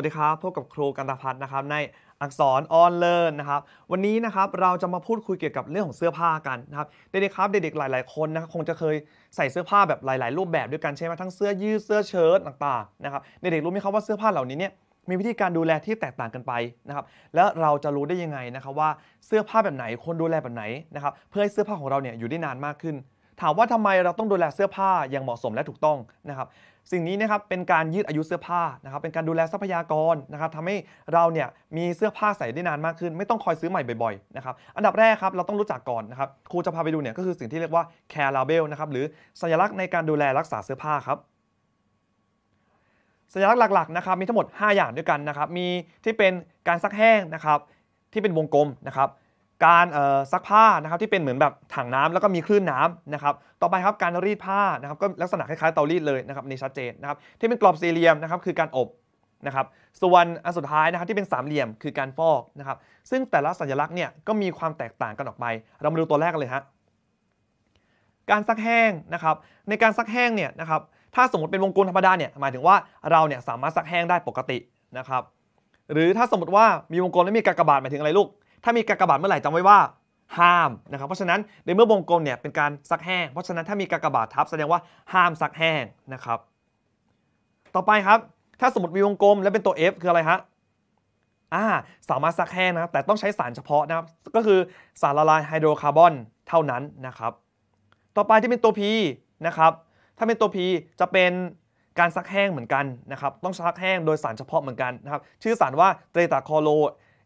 วัสดีครับ พบกับครูกันตพัฒนนะครับ ในอักษรออนเลิร์นนะครับ วันนี้นะครับ เราจะมาพูดคุยเกี่ยวกับเรื่องของเสื้อผ้ากันนะครับ เด็กๆครับ เด็กๆหลายๆคนนะครับ คงจะเคยใส่เสื้อผ้าแบบหลาย ๆ รูปแบบด้วยกันใช่ไหมทั้งเสื้อยืด เสื้อเชิ้ต ต่างๆนะครับ เด็กๆรู้ไหมครับว่าเสื้อผ้าเหล่านี้เนี่ย มีวิธีการดูแลที่แตกต่างกันไปนะครับ แล้วเราจะรู้ได้ยังไงนะครับว่าเสื้อผ้าแบบไหนคนดูแลแบบไหนนะครับ เพื่อให้เสื้อผ้าของเราเนี่ยอยู่ได้นานมากขึ้นถามว่าทำไมเราต้องดูแลเสื้อผ้าอย่างเหมาะสมและถูกต้องนะครับ สิ่งนี้นะครับเป็นการยืดอายุเสื้อผ้านะครับเป็นการดูแลทรัพยากรนะครับทำให้เราเนี่ยมีเสื้อผ้าใส่ได้นานมากขึ้นไม่ต้องคอยซื้อใหม่บ่อยๆนะครับอันดับแรกครับเราต้องรู้จักก่อนนะครับครูจะพาไปดูเนี่ยก็คือสิ่งที่เรียกว่า care label นะครับหรือสัญลักษณ์ในการดูแลรักษาเสื้อผ้าครับสัญลักษณ์หลักๆนะครับมีทั้งหมด 5 อย่างด้วยกันนะครับมีที่เป็นการซักแห้งนะครับที่เป็นวงกลมนะครับการซักผ้านะครับที่เป็นเหมือนแบบถังน้ำแล้วก็มีคลื่นน้ำนะครับต่อไปครับการรีดผ้านะครับก็ลักษณะคล้ายๆ เตารีดเลยนะครับในชัดเจนนะครับที่เป็นกรอบสี่เหลี่ยมนะครับคือการอบนะครับส่วนอันสุดท้ายนะครับที่เป็นสามเหลี่ยมคือการฟอกนะครับซึ่งแต่ละสัญลักษณ์เนี่ยก็มีความแตกต่างกันออกไป เรามาดูตัวแรกเลยฮะการซักแห้งนะครับในการซักแห้งเนี่ยนะครับถ้าสมมติเป็นวงกลมธรรมดาเนี่ยหมายถึงว่าเราเนี่ยสามารถซักแห้งได้ปกตินะครับหรือถ้าสมมติว่ามีวงกลมและมีกากบาทหมายถึงอะไรลูกถ้ามีกากบาทเมื่อไหร่จำไว้ว่าห้ามนะครับเพราะฉะนั้นในเมื่อวงกลมเนี่ยเป็นการซักแห้งเพราะฉะนั้นถ้ามีกากบาททับแสดงว่าห้ามซักแห้งนะครับ ต่อไปครับถ้าสมมติมีวงกลมและเป็นตัว F คืออะไรฮะอ่าสามารถซักแห้งนะแต่ต้องใช้สารเฉพาะนะครับก็คือสารละลายไฮโดรคาร์บอนเท่านั้นนะครับ ต่อไปที่เป็นตัว P นะครับถ้าเป็นตัว P จะเป็นการซักแห้งเหมือนกันนะครับต้องซักแห้งโดยสารเฉพาะเหมือนกันนะครับชื่อสารว่าเตรตาคอโล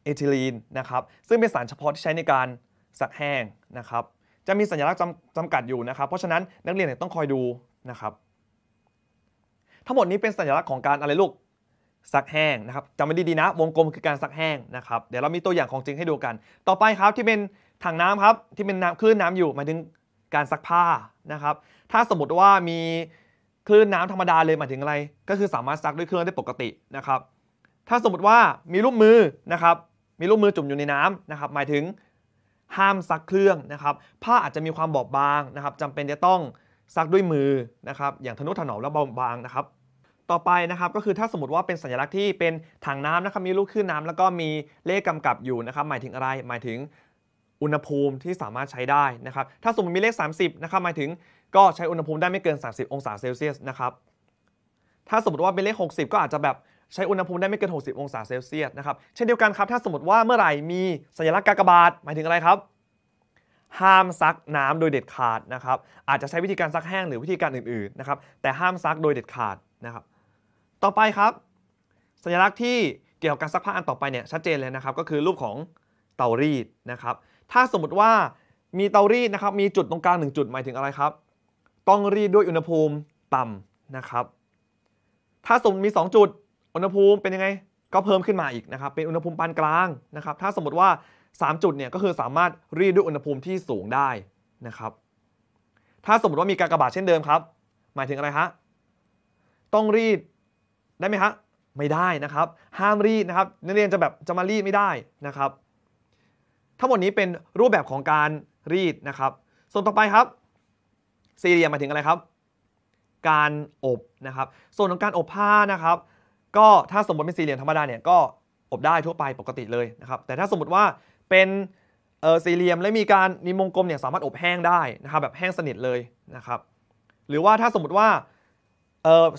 เอทิลีนนะครับ ซึ่งเป็นสารเฉพาะที่ใช้ในการสักแห้งนะครับ จะมีสัญลักษณ์จำกัดอยู่นะครับ เพราะฉะนั้นนักเรียนต้องคอยดูนะครับ ทั้งหมดนี้เป็นสัญลักษณ์ของการอะไรลูกซักแห้งนะครับจำไว้ดีๆนะ วงกลมคือการซักแห้งนะครับเดี๋ยวเรามีตัวอย่างของจริงให้ดูกัน ต่อไปครับที่เป็นถังน้ำครับที่เป็นน้ำคลื่นน้ำอยู่หมายถึงการซักผ้านะครับ ถ้าสมมติว่ามีคลื่นน้ำธรรมดาเลยหมายถึงอะไร ก็คือสามารถซักด้วยเครื่องได้ปกตินะครับ ถ้าสมมติว่ามีลูกมือนะครับมีลูกมือจุ่มอยู่ในน้ำนะครับหมายถึงห้ามซักเครื่องนะครับผ้าอาจจะมีความบอบบางนะครับจำเป็นจะต้องซักด้วยมือนะครับอย่างทนุถนอมและเบาบางนะครับ ต่อไปนะครับก็คือถ้าสมมติว่าเป็นสัญลักษณ์ที่เป็นถังน้ำนะครับมีลูกขึ้นน้ำ แล้วก็มีเลขกำกับอยู่นะครับหมายถึงอะไรหมายถึงอุณหภูมิที่สามารถใช้ได้นะครับ ถ้าสมมติมีเลข 30นะครับหมายถึงก็ใช้อุณหภูมิได้ไม่เกิน30องศาเซลเซียสนะครับถ้าสมมติว่าเป็นเลข 60 ก็อาจจะแบบใช้อุณหภูมิได้ไม่เกิน60องศาเซลเซียสนะครับเช่นเดียวกันครับ ถ้าสมมติว่าเมื่อไหร่มีสัญลักษณ์กากบาทหมายถึงอะไรครับ ห้ามซักน้ำโดยเด็ดขาดนะครับอาจจะใช้วิธีการซักแห้งหรือวิธีการอื่นๆนะครับแต่ห้ามซักโดยเด็ดขาดนะครับต่อไปครับ สัญลักษณ์ที่เกี่ยวกับการซักผ้าอันต่อไปเนี่ยชัดเจนเลยนะครับก็คือรูปของเตารีดนะครับถ้าสมมติว่ามีเตารีดนะครับมีจุดตรงกลางหนึ่งจุดหมายถึงอะไรครับต้องรีดด้วยอุณหภูมิต่ำนะครับ ถ้าสมมติมี2จุดอุณหภูมิเป็นยังไง ก็เพิ่มขึ้นมาอีกนะครับ เป็นอุณหภูมิปานกลางนะครับ ถ้าสมมติว่า 3 จุดเนี่ยก็คือสามารถรีดด้วยอุณหภูมิที่สูงได้นะครับ ถ้าสมมติว่ามีการกระบาดเช่นเดิมครับ หมายถึงอะไรฮะต้องรีดได้ไหมฮะไม่ได้นะครับ ห้ามรีดนะครับนักเรียนจะแบบจะมารีดไม่ได้นะครับทั้งหมดนี้เป็นรูปแบบของการรีดนะครับ ส่วนต่อไปครับสี่เหลี่ยมหมายถึงอะไรครับ การอบนะครับ ส่วนของการอบผ้านะครับก็ถ้าสมมติเป็นสี่เหลี่ยมธรรมดาเนี่ย ก็อบได้ทั่วไปปกติเลยนะครับ แต่ถ้าสมมติว่าเป็นสี่เหลี่ยมและมีการมีวงกลมเนี่ยสามารถอบแห้งได้นะครับ แบบแห้งสนิทเลยนะครับ หรือว่าถ้าสมมติว่า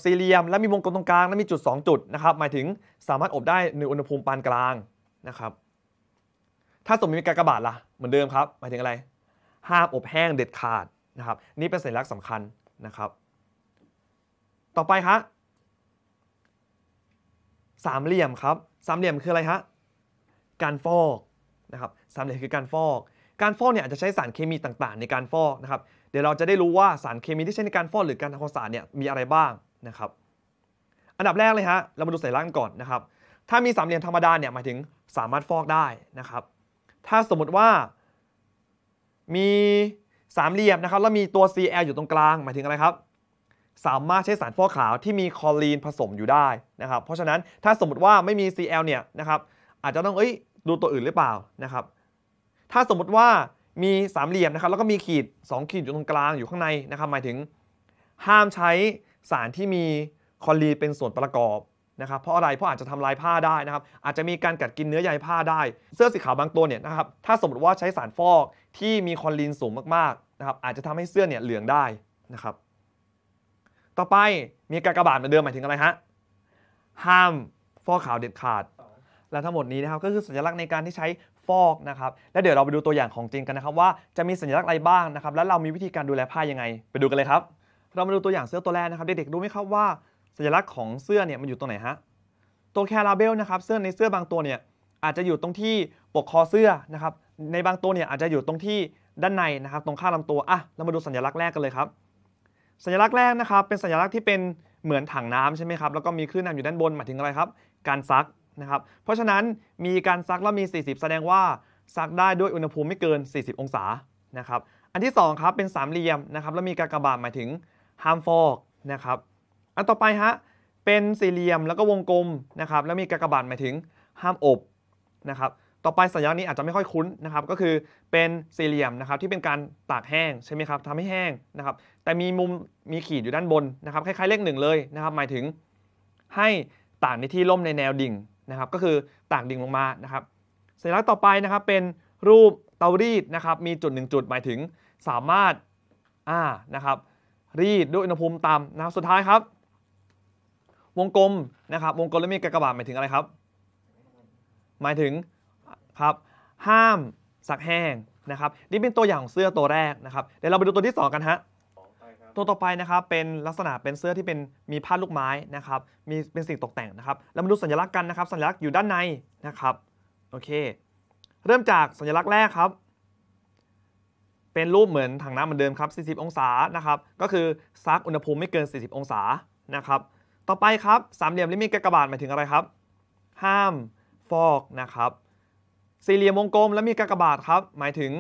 สี่เหลี่ยมและมีวงกลมตรงกลางและมีจุด 2 จุดนะครับ หมายถึงสามารถอบได้ในอุณหภูมิปานกลางนะครับ ถ้าสมมติมีกากระบาดละ่ะเหมือนเดิมครับหมายถึงอะไรห้ามอบแห้งเด็ดขาดนะครับ นี่เป็นสัญลักษณ์สำคัญนะครับ ต่อไปครับสามเหลี่ยมครับ สามเหลี่ยมคืออะไรฮะการฟอกนะครับ สามเหลี่ยมคือการฟอกการฟอกเนี่ยอาจจะใช้สารเคมีต่างๆ ในการฟอกนะครับ เดี๋ยวเราจะได้รู้ว่าสารเคมีที่ใช้ในการฟอก หรือการทำความสะอาดเนี่ยมีอะไรบ้างนะครับอันดับแรกเลยฮะเรามาดูสายลักษณ์กก่อนนะครับ ถ้ามีสามเหลี่ยมธรรมดาเนี่ยหมายถึงสามารถฟอกได้นะครับ ถ้าสมมติว่า มีสามเหลี่ยมนะครับแล้วมีตัว Cl อยู่ตรงกลางหมายถึงอะไรครับสามารถใช้สารฟอกขาวที่มีคอลีนผสมอยู่ได้นะครับ เพราะฉะนั้นถ้าสมมติว่าไม่มี CL เนี่ยนะครับอาจจะต้องเอ้ยดูตัวอื่นหรือเปล่านะครับ ถ้าสมมติว่ามีสามเหลี่ยมนะครับ แล้วก็มีขีด2ขีดอยู่ตรงกลางอยู่ข้างในนะครับ หมายถึง ห้ามใช้สารที่มีคอลีนเป็นส่วนประกอบนะครับเพราะอะไรเพราะอาจจะทำลายผ้าได้นะครับ อาจจะมีการกัดกินเนื้อใยผ้าได้ เสื้อสีขาวบางตัวเนี่ยนะครับถ้าสมมติว่าใช้สารฟอกที่มีคอลีนสูงมากๆนะครับอาจจะทำให้เสื้อเนี่ยเหลืองได้นะครับต่อไปมีกากบาทเหมือนเดิมหมายถึงอะไรฮะห้ามฟอกขาวเด็ดขาดและทั้งหมดนี้นะครับก็คือสัญลักษณ์ในการที่ใช้ฟอกนะครับและเดี๋ยวเราไปดูตัวอย่างของจริงกันนะครับ ว่าจะมีสัญลักษณ์อะไรบ้างนะครับและเรามีวิธีการดูแลผ้ายังไง ไปดูกันเลยครับ เรามาดูตัวอย่างเสื้อตัวแรกนะครับ เด็กๆรู้ไหมครับว่าสัญลักษณ์ของเสื้อเนี่ยมันอยู่ตรงไหนฮะตัวแคราเบลนะครับเสื้อในเสื้อบางตัวเนี่ยอาจจะอยู่ตรงที่ปกคอเสื้อนะครับในบางตัวเนี่ยอาจจะอยู่ตรงที่ด้านในนะครับตรงข้างลำตัวอ่ะเรามาดูสัญลักษณ์แรกกันเลยครับสัญลักษณ์แรกนะครับ เป็นสัญลักษณ์ที่เป็นเหมือนถังน้ำใช่ไหมครับแล้วก็มีคลื่นน้ำอยู่ด้านบนหมายถึงอะไรครับ การซักนะครับ เพราะฉะนั้นมีการซักแล้วมี 40 แสดงว่าซักได้ด้วยอุณหภูมิไม่เกิน 40 องศานะครับ อันที่2ครับเป็นสามเหลี่ยมนะครับ แล้วมีกากบาทหมายถึงห้ามฟอกนะครับ อันต่อไปฮะเป็นสี่เหลี่ยมแล้วก็วงกลมนะครับ แล้วมีกากบาทหมายถึงห้ามอบนะครับต่อไปสัญลักษณ์นี้อาจจะไม่ค่อยคุ้นนะครับ ก็คือเป็นสี่เหลี่ยมนะครับที่เป็นการตากแห้งใช่ไหมครับทำให้แห้งนะครับ แต่มีมุมมีขีดอยู่ด้านบนนะครับคล้ายๆ เลขหนึ่งเลยนะครับ หมายถึง ให้ตากในที่ร่มในแนวดิ่งนะครับก็คือตากดิ่งลงมานะครับสัญลักษณ์ต่อไปนะครับเป็นรูปเตารีดนะครับ มีจุดหนึ่งจุดหมายถึง สามารถอ่านะครับรีดด้วยอุณหภูมิ ต่ำนะครับสุดท้ายครับ วงกลมนะครับวงกลมแล้วมีกระบาดหมายถึงอะไรครับ หมายถึงครับห้ามซักแห้งนะครับนี่เป็นตัวอย่างของเสื้อตัวแรกนะครับ เดี๋ยวเราไปดูตัวที่ 2 กันฮะตัวต่อไปนะครับเป็นลักษณะเป็นเสื้อที่เป็นมีผ้าลูกไม้นะครับ มีเป็นสิ่งตกแต่งนะครับเรามาดูสัญลักษณ์กันนะครับสัญลักษณ์อยู่ด้านในนะครับโอเค เริ่มจากสัญลักษณ์แรกครับ เป็นรูปเหมือนถังน้ำเหมือนเดิมครับ 40 องศานะครับ ก็คือซักอุณหภูมิไม่เกิน 40 องศานะครับ ต่อไปครับสามเหลี่ยมลิมกากบาทหมายถึงอะไรครับ ห้าม ฟอกนะครับสี่เหลี่ยมวงกลมแล้วมีกากบาทครับหมายถึง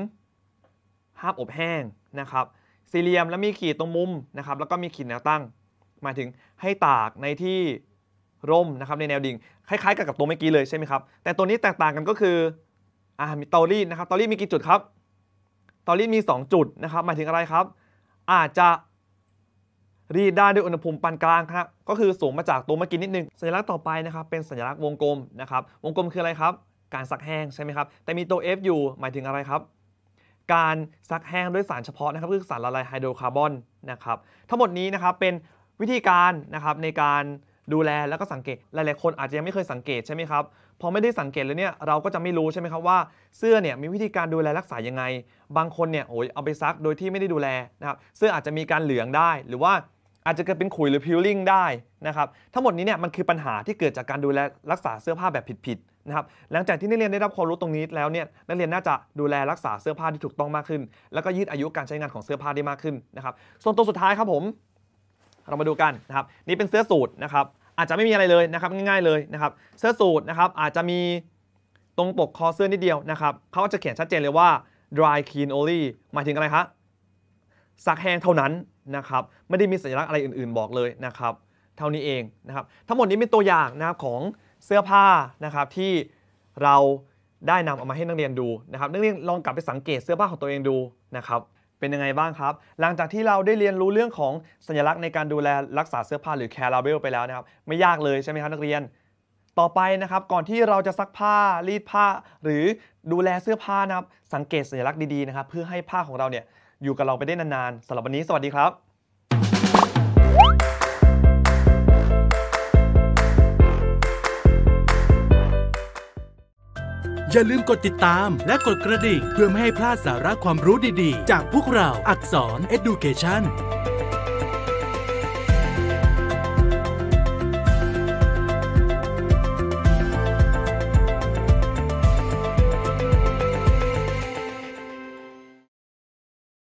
ห้ามอบแห้งนะครับ สี่เหลี่ยมแล้วมีขีดตรงมุมนะครับ แล้วก็มีขีดแนวตั้งหมายถึงให้ตากในที่ร่มนะครับ ในแนวดิ่งคล้ายๆกับกับตัวเมื่อกี้เลยใช่ไหมครับแต่ตัวนี้แตกต่างกันก็คืออ่ามีตอรี่นะครับ ตอรี่มีกี่จุดครับ ตอรี่มี 2 จุดนะครับหมายถึงอะไรครับ อาจจะรีดได้ด้วยอุณหภูมิปานกลางครับก็คือสูงมาจากตัวเมื่อกี้นิดนึงสัญลักษณ์ต่อไปนะครับ เป็นสัญลักษณ์วงกลมนะครับ วงกลมคืออะไรครับการซักแห้ง ใช่ไหมครับ แต่มีตัว F อยู่หมายถึงอะไรครับ การซักแห้งด้วยสารเฉพาะนะครับ คือสารละลายไฮโดรคาร์บอนนะครับ ทั้งหมดนี้นะครับ เป็นวิธีการนะครับในการดูแลแล้วก็สังเกต หลาย ๆคน อาจจะยังไม่เคยสังเกตใช่ไหมครับ พอไม่ได้สังเกตเลยเนี่ย เราก็จะไม่รู้ใช่ไหมครับว่าเสื้อเนี่ยมีวิธีการดูแลรักษายังไง บางคนเนี่ยโอ้ยเอาไปซักโดยที่ไม่ได้ดูแลนะครับ เสื้ออาจจะมีการเหลืองได้ หรือว่าอาจจะเกิดเป็นขุยหรือพิวลิ่งได้นะครับทั้งหมดนี้เนี่ยมันคือปัญหาที่เกิดจากการดูแลรักษาเสื้อผ้าแบบผิดๆนะครับหลังจากที่นักเรียนได้รับความรู้ตรงนี้แล้วเนี่ยนักเรียนน่าจะดูแลรักษาเสื้อผ้าที่ถูกต้องมากขึ้น แล้วก็ยืดอายุการใช้งานของเสื้อผ้าได้มากขึ้นนะครับ ส่วนตัวสุดท้ายครับผมเรามาดูกันนะครับนี่เป็นเสื้อสูทนะครับ อาจจะไม่มีอะไรเลยนะครับง่ายๆเลยนะครับเสื้อสูทนะครับอาจจะมีตรงปกคอเสื้อนิดเดียวนะครับเขาจะเขียนชัดเจนเลยว่า dry clean only หมายถึงอะไรคะซักแห้งเท่านั้นนะครับไม่ได้มีสัญลักษณ์อะไรอื่นๆบอกเลยนะครับเท่านี้เองนะครับทั้งหมดนี้เป็นตัวอย่างนะครับของเสื้อผ้านะครับที่เราได้นำเอามาให้นักเรียนดูนะครับนักเรียนลองกลับไปสังเกตเสื้อผ้าของตัวเองดูนะครับเป็นยังไงบ้างครับหลังจากที่เราได้เรียนรู้เรื่องของสัญลักษณ์ในการดูแลรักษาเสื้อผ้าหรือแคร์เ a เ e ลไปแล้วนะครับไม่ยากเลยใช่ไหมครับนักเรียน ต่อไปนะครับก่อนที่เราจะซักผ้ารีดผ้าหรือดูแลเสื้อผ้านะครับสังเกตสัญลักษณ์ดีๆนะครับเพื่อให้ผ้าของเราเนี่ยอยู่กับเราไปได้นานๆสำหรับวันนี้สวัสดีครับ อย่าลืมกดติดตามและกดกระดิ่งเพื่อไม่ให้พลาดสาระความรู้ดีๆ จากพวกเรา อักษร Education